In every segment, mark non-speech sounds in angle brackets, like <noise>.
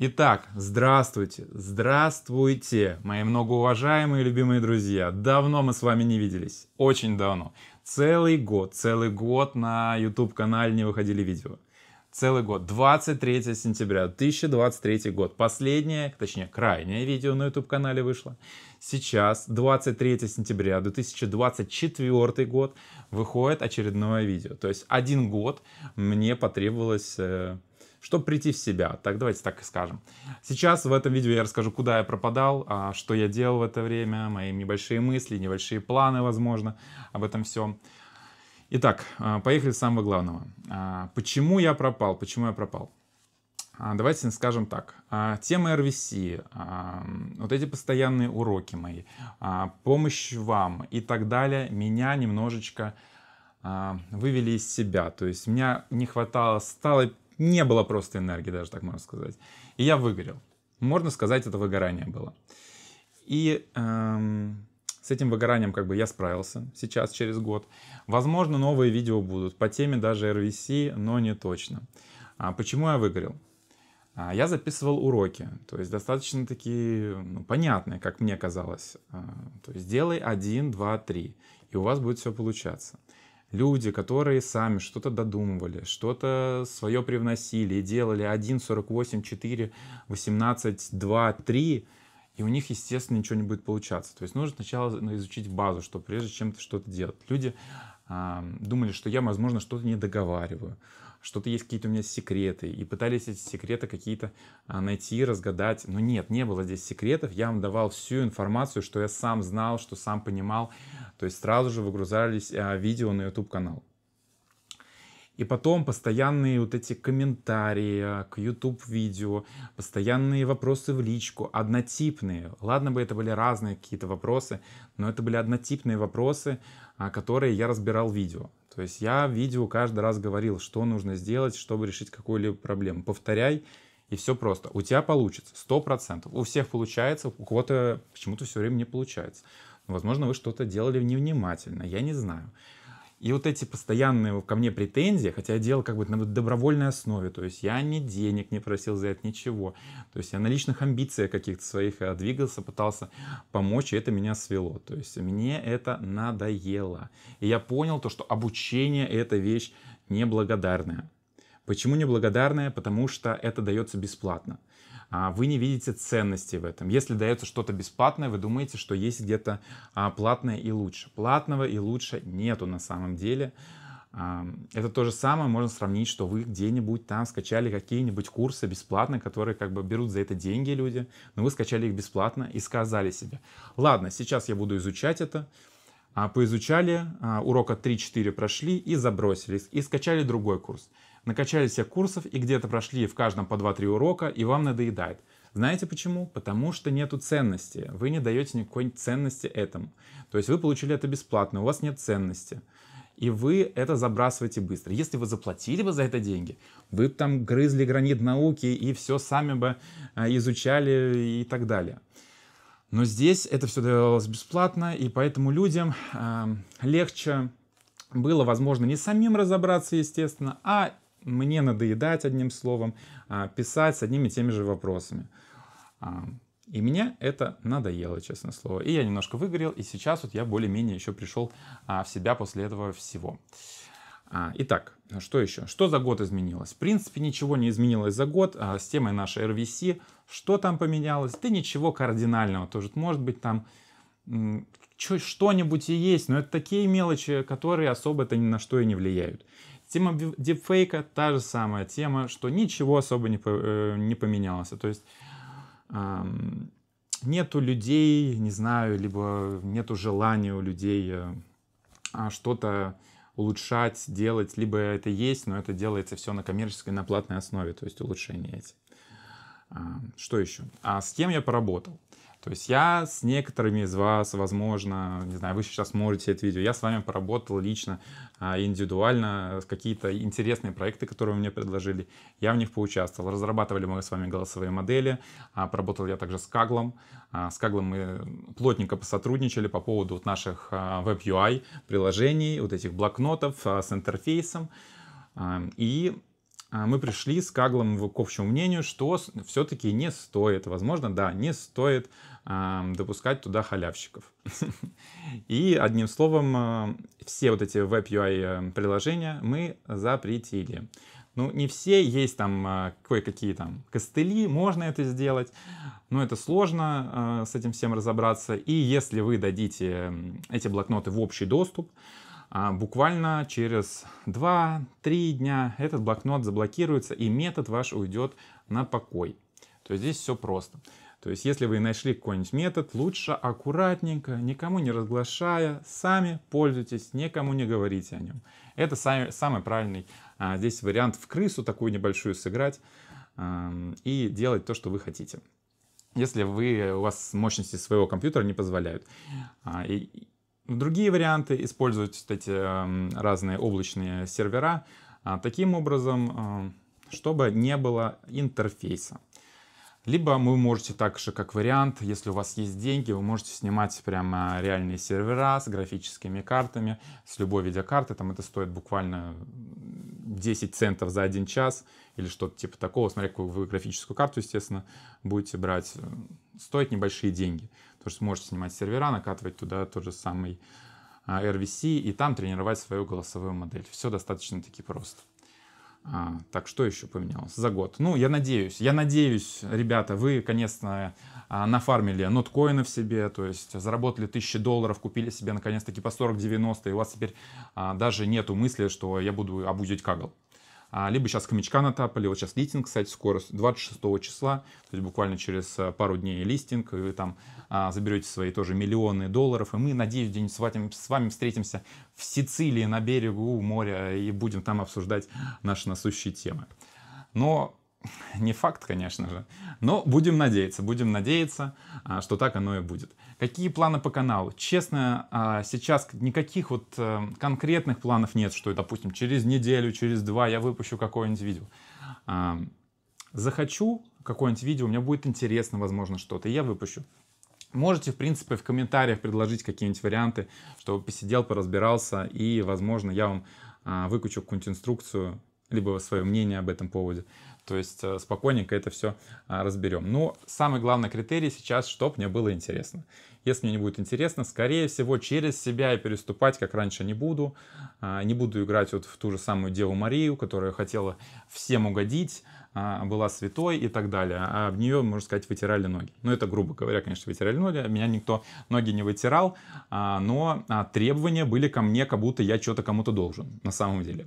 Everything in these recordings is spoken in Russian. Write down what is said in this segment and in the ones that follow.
Итак, здравствуйте, здравствуйте, мои многоуважаемые любимые друзья. Давно мы с вами не виделись, очень давно. Целый год, целый год на YouTube-канале не выходили видео. Целый год, 23 сентября 2023 год. Последнее, точнее, крайнее видео на YouTube-канале вышло. Сейчас, 23 сентября 2024 год, выходит очередное видео. То есть один год мне потребовалось э, чтобы прийти в себя. Так, давайте так и скажем. Сейчас в этом видео я расскажу, куда я пропадал, а, что я делал в это время, мои небольшие мысли, небольшие планы, возможно, об этом всем. Итак, а, поехали с самого главного. А, почему я пропал? Почему я пропал? Давайте скажем так. Тема РВС, вот эти постоянные уроки мои, помощь вам и так далее меня немножечко вывели из себя. То есть меня не хватало, стало не было просто энергии, даже так можно сказать. И я выгорел. Можно сказать, это выгорание было. И эм, с этим выгоранием как бы я справился сейчас, через год. Возможно, новые видео будут по теме даже RVC, но не точно. А почему я выгорел? А я записывал уроки, то есть достаточно такие ну, понятные, как мне казалось. А, то есть делай один, два, три, и у вас будет все получаться люди, которые сами что-то додумывали, что-то свое привносили и делали 1, 48, 4, 18, 2, 3, и у них, естественно, ничего не будет получаться. То есть нужно сначала изучить базу, что прежде чем что-то делать. Люди а, думали, что я, возможно, что-то не договариваю, что-то есть какие-то у меня секреты, и пытались эти секреты какие-то а, найти, разгадать. Но нет, не было здесь секретов. Я вам давал всю информацию, что я сам знал, что сам понимал, то есть сразу же выгрузались а, видео на YouTube-канал. И потом постоянные вот эти комментарии а, к YouTube-видео, постоянные вопросы в личку, однотипные. Ладно бы это были разные какие-то вопросы, но это были однотипные вопросы, а, которые я разбирал в видео. То есть я в видео каждый раз говорил, что нужно сделать, чтобы решить какую-либо проблему. Повторяй, и все просто. У тебя получится, 100%. У всех получается, у кого-то почему-то все время не получается. Возможно, вы что-то делали невнимательно, я не знаю. И вот эти постоянные ко мне претензии, хотя я делал как бы на добровольной основе, то есть я ни денег не просил за это, ничего. То есть я на личных амбициях каких-то своих э, двигался, пытался помочь, и это меня свело. То есть мне это надоело. И я понял то, что обучение — это вещь неблагодарная. Почему неблагодарное? Потому что это дается бесплатно. А, вы не видите ценности в этом. Если дается что-то бесплатное, вы думаете, что есть где-то а, платное и лучше. Платного и лучше нету на самом деле. А, это то же самое можно сравнить, что вы где-нибудь там скачали какие-нибудь курсы бесплатно, которые как бы берут за это деньги люди, но вы скачали их бесплатно и сказали себе, ладно, сейчас я буду изучать это, поизучали, урока 3-4 прошли и забросились, и скачали другой курс накачали всех курсов и где-то прошли в каждом по 2-3 урока, и вам надоедает. Знаете почему? Потому что нету ценности. Вы не даете никакой ценности этому. То есть вы получили это бесплатно, у вас нет ценности. И вы это забрасываете быстро. Если вы заплатили бы за это деньги, вы там грызли гранит науки и все сами бы а, изучали и так далее. Но здесь это все давалось бесплатно, и поэтому людям э, легче было, возможно, не самим разобраться, естественно, а мне надоедать одним словом, а, писать с одними и теми же вопросами. А, и меня это надоело, честно слово. И я немножко выгорел, и сейчас вот я более-менее еще пришел а, в себя после этого всего. Итак, что еще? Что за год изменилось? В принципе, ничего не изменилось за год. С темой нашей RVC, что там поменялось? Да ничего кардинального тоже. Может быть, там что-нибудь и есть, но это такие мелочи, которые особо-то ни на что и не влияют. Тема дипфейка та же самая тема, что ничего особо не, э, не поменялось. То есть эм, нету людей, не знаю, либо нету желания у людей э, а что-то улучшать, делать, либо это есть, но это делается все на коммерческой, на платной основе, то есть улучшение эти. Что еще? А с кем я поработал? То есть я с некоторыми из вас, возможно, не знаю, вы сейчас смотрите это видео, я с вами поработал лично, а, индивидуально, какие-то интересные проекты, которые мне предложили, я в них поучаствовал. Разрабатывали мы с вами голосовые модели, а, поработал я также с Каглом. А, с Каглом мы плотненько посотрудничали по поводу наших веб-UI приложений, вот этих блокнотов с интерфейсом. И а, мы пришли с Каглом в, к общему мнению, что все-таки не стоит, возможно, да, не стоит допускать туда халявщиков. <laughs> И одним словом, а, все вот эти веб-UI э, приложения мы запретили. Ну, не все, есть там а, кое-какие там костыли, можно это сделать, но это сложно с этим всем разобраться. И если вы дадите эти блокноты в общий доступ, а, буквально через 2-3 дня этот блокнот заблокируется и метод ваш уйдет на покой. То есть здесь все просто. То есть если вы нашли какой-нибудь метод, лучше аккуратненько, никому не разглашая, сами пользуйтесь, никому не говорите о нем. Это самый, самый правильный а, здесь вариант в крысу такую небольшую сыграть а, и делать то, что вы хотите. Если вы, у вас мощности своего компьютера не позволяют. А, и, Другие варианты используют эти эм, разные облачные сервера а, таким образом, э, чтобы не было интерфейса. Либо вы можете так же, как вариант, если у вас есть деньги, вы можете снимать прямо реальные сервера с графическими картами, с любой видеокарты. Там это стоит буквально 10 центов за один час или что-то типа такого. Смотря какую вы графическую карту, естественно, будете брать. Стоит небольшие деньги. Потому что можете снимать сервера, накатывать туда тот же самый а, RVC и там тренировать свою голосовую модель. Все достаточно-таки просто. А, так, что еще поменялось за год? Ну, я надеюсь, я надеюсь, ребята, вы, конечно, а, нафармили ноткоина в себе, то есть заработали 1000 долларов, купили себе наконец-таки по 40-90, и у вас теперь а, даже нету мысли, что я буду обузить кагл. А, либо сейчас хомячка натапали, вот сейчас листинг, кстати, скоро, 26 числа, то есть буквально через э, пару дней листинг, и вы там а, заберете свои тоже миллионы долларов, и мы, надеюсь, где-нибудь с вами, с вами встретимся в Сицилии на берегу моря и будем там обсуждать наши насущие темы. Но не факт, конечно же, но будем надеяться, будем надеяться, а, что так оно и будет. Какие планы по каналу? Честно, а, сейчас никаких вот э, конкретных планов нет, что, допустим, через неделю, через два я выпущу какое-нибудь видео. А, захочу какое-нибудь видео, мне будет интересно, возможно, что-то, я выпущу. Можете, в принципе, в комментариях предложить какие-нибудь варианты, чтобы посидел, поразбирался, и, возможно, я вам выкучу какую-нибудь инструкцию, либо свое мнение об этом поводе. То есть э, спокойненько это все а, разберем. Но ну, самый главный критерий сейчас, чтобы мне было интересно. Если мне не будет интересно, скорее всего, через себя я переступать, как раньше, не буду. А, не буду играть вот в ту же самую Деву Марию, которая хотела всем угодить, а, была святой и так далее. А в нее, можно сказать, вытирали ноги. Ну, это грубо говоря, конечно, вытирали ноги. Меня никто ноги не вытирал, но требования были ко мне, как будто я что-то кому-то должен на самом деле.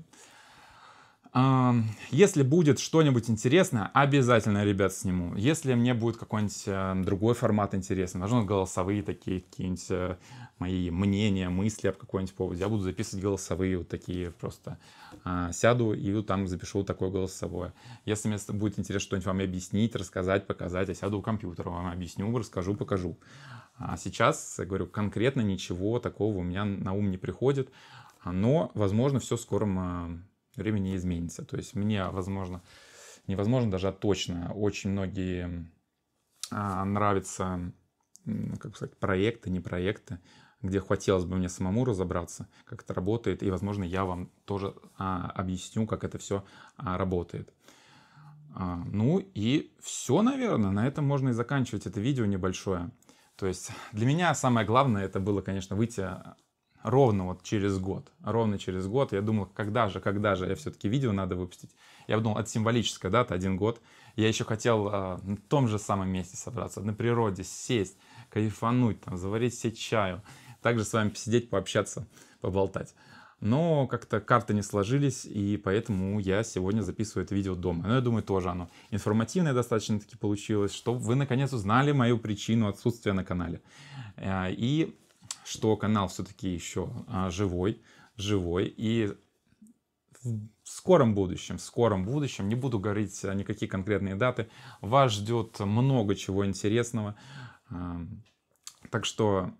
Если будет что-нибудь интересное, обязательно, ребят, сниму. Если мне будет какой-нибудь эм, другой формат интересный, должны голосовые такие какие-нибудь э, мои мнения, мысли об какой-нибудь поводе, я буду записывать голосовые вот такие просто. А, сяду и вот там запишу такое голосовое. Если мне будет интересно что-нибудь вам объяснить, рассказать, показать, я сяду у компьютера, вам объясню, расскажу, покажу. А сейчас, говорю, конкретно ничего такого у меня на ум не приходит, но, возможно, все скоро. скором времени изменится. То есть мне, возможно, невозможно даже а точно, очень многие а, нравятся, как сказать, проекты, не проекты, где хотелось бы мне самому разобраться, как это работает, и, возможно, я вам тоже а, объясню, как это все а, работает. А, ну и все, наверное, на этом можно и заканчивать это видео небольшое. То есть для меня самое главное это было, конечно, выйти а, ровно вот через год, ровно через год, я думал, когда же, когда же, я все-таки видео надо выпустить. Я думал, это символическая дата, один год. Я еще хотел э, на том же самом месте собраться, на природе, сесть, кайфануть, там, заварить себе чаю, также с вами посидеть, пообщаться, поболтать. Но как-то карты не сложились, и поэтому я сегодня записываю это видео дома. Но я думаю, тоже оно информативное достаточно-таки получилось, чтобы вы наконец узнали мою причину отсутствия на канале. А, и что канал все-таки еще а, живой, живой. И в скором будущем, в скором будущем, не буду говорить никакие конкретные даты, вас ждет много чего интересного. так что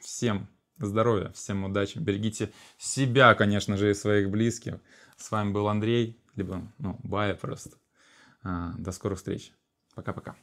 всем здоровья, всем удачи, берегите себя, конечно же, и своих близких. С вами был Андрей, либо, ну, Бая просто. А, до скорых встреч. Пока-пока.